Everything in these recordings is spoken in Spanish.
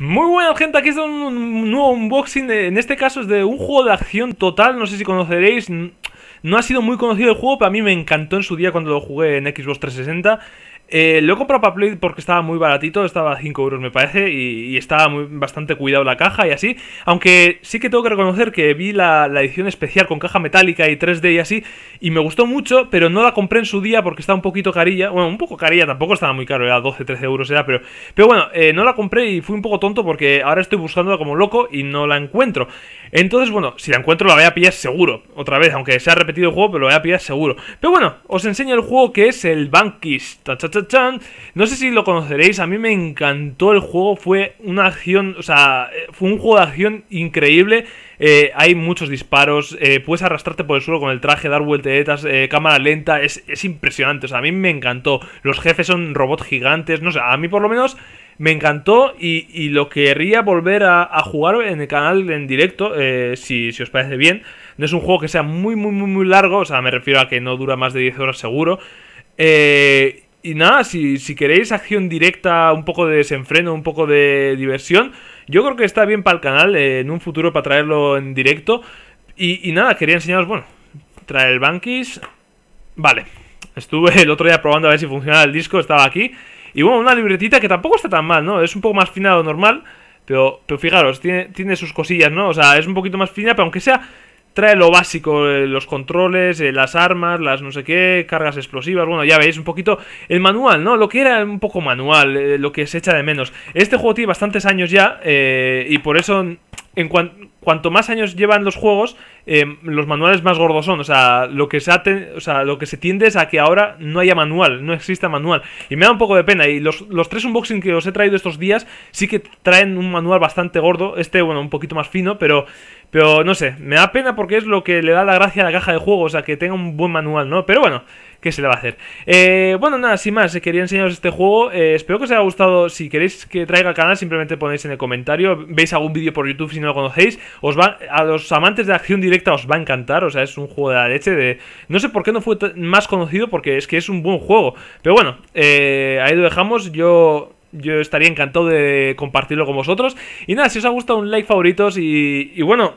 Muy buena gente, aquí es un nuevo unboxing, en este caso es de un juego de acción total, no sé si conoceréis, no ha sido muy conocido el juego, pero a mí me encantó en su día cuando lo jugué en Xbox 360. Eh, lo he comprado para Play porque estaba muy baratito, estaba a 5 euros me parece, y, estaba muy, bastante cuidado la caja y así. Aunque sí que tengo que reconocer que vi la, edición especial con caja metálica y 3D y así, y me gustó mucho, pero no la compré en su día porque estaba un poquito carilla. Bueno, un poco carilla, tampoco estaba muy caro, era 12, 13 euros era, pero, pero bueno, eh, no la compré y fui un poco tonto porque ahora estoy buscándola como loco y no la encuentro. Entonces, bueno, si la encuentro la voy a pillar seguro, otra vez, aunque sea ha repetido el juego, pero la voy a pillar seguro. Pero bueno, os enseño el juego que es el Bankis. tachacha no sé si lo conoceréis, a mí me encantó el juego, fue una acción, o sea, eh, fue un juego de acción increíble. Eh, hay muchos disparos, eh, puedes arrastrarte por el suelo con el traje, dar vueltetas, cámara lenta, es, impresionante, o sea, a mí me encantó. Los jefes son robots gigantes, no sé, a mí por lo menos me encantó y, lo querría volver a, jugar en el canal en directo, si, si, os parece bien. No es un juego que sea muy, muy, muy, muy largo, o sea, me refiero a que no dura más de 10 horas seguro. Eh, y nada, si, queréis acción directa, un poco de desenfreno, un poco de diversión, yo creo que está bien para el canal eh, en un futuro para traerlo en directo. Y, nada, quería enseñaros, bueno, traer el Bankis. Vale, estuve el otro día probando a ver si funcionaba el disco, estaba aquí. Y bueno, una libretita que tampoco está tan mal, ¿no? Es un poco más fina de lo normal, pero, pero fijaros, tiene, tiene sus cosillas, ¿no? O sea, es un poquito más fina, pero aunque sea, trae lo básico, eh, los controles, eh, las armas, las no sé qué, cargas explosivas, bueno, ya veis un poquito el manual, ¿no? Lo que era un poco manual, eh, lo que se echa de menos. Este juego tiene bastantes años ya y por eso en cuanto más años llevan los juegos, Em, los manuales más gordos son. O sea, lo que se o sea, lo que se tiende es a que ahora no haya manual, no exista manual. Y me da un poco de pena. Y los, tres unboxing que os he traído estos días sí que traen un manual bastante gordo. Este, bueno, un poquito más fino, pero. Pero no sé, me da pena porque es lo que le da la gracia a la caja de juego o sea, que tenga un buen manual, ¿no? Pero bueno, ¿qué se le va a hacer? Eh, bueno, nada, sin más, eh, quería enseñaros este juego. Eh, espero que os haya gustado. Si queréis que traiga al canal, simplemente ponéis en el comentario. Veis algún vídeo por YouTube si no lo conocéis. Os va a los amantes de acción directa os va a encantar, o sea, es un juego de la leche de... No sé por qué no fue más conocido, porque es que es un buen juego. Pero bueno, eh, ahí lo dejamos, yo... Yo estaría encantado de compartirlo con vosotros. Y nada, si os ha gustado un like, favoritos y, bueno,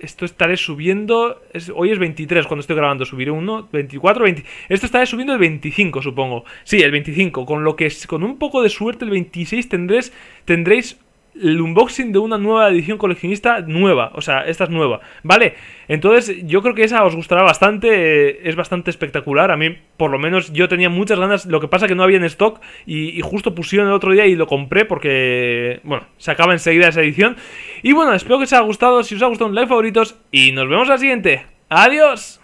esto estaré subiendo. hoy es 23 cuando estoy grabando, subiré uno, 24, 20. Esto estaré subiendo el 25, supongo. Sí, el 25. Con lo que con un poco de suerte, el 26 tendréis, tendréis el unboxing de una nueva edición coleccionista nueva. O sea, esta es nueva, ¿vale? Entonces, yo creo que esa os gustará bastante. Eh, es bastante espectacular. A mí, por lo menos, yo tenía muchas ganas. Lo que pasa que no había en stock. Y, justo pusieron el otro día y lo compré porque, bueno, se acaba enseguida esa edición. Y bueno, espero que os haya gustado. Si os ha gustado, un like, favoritos. Y nos vemos al la siguiente. ¡Adiós!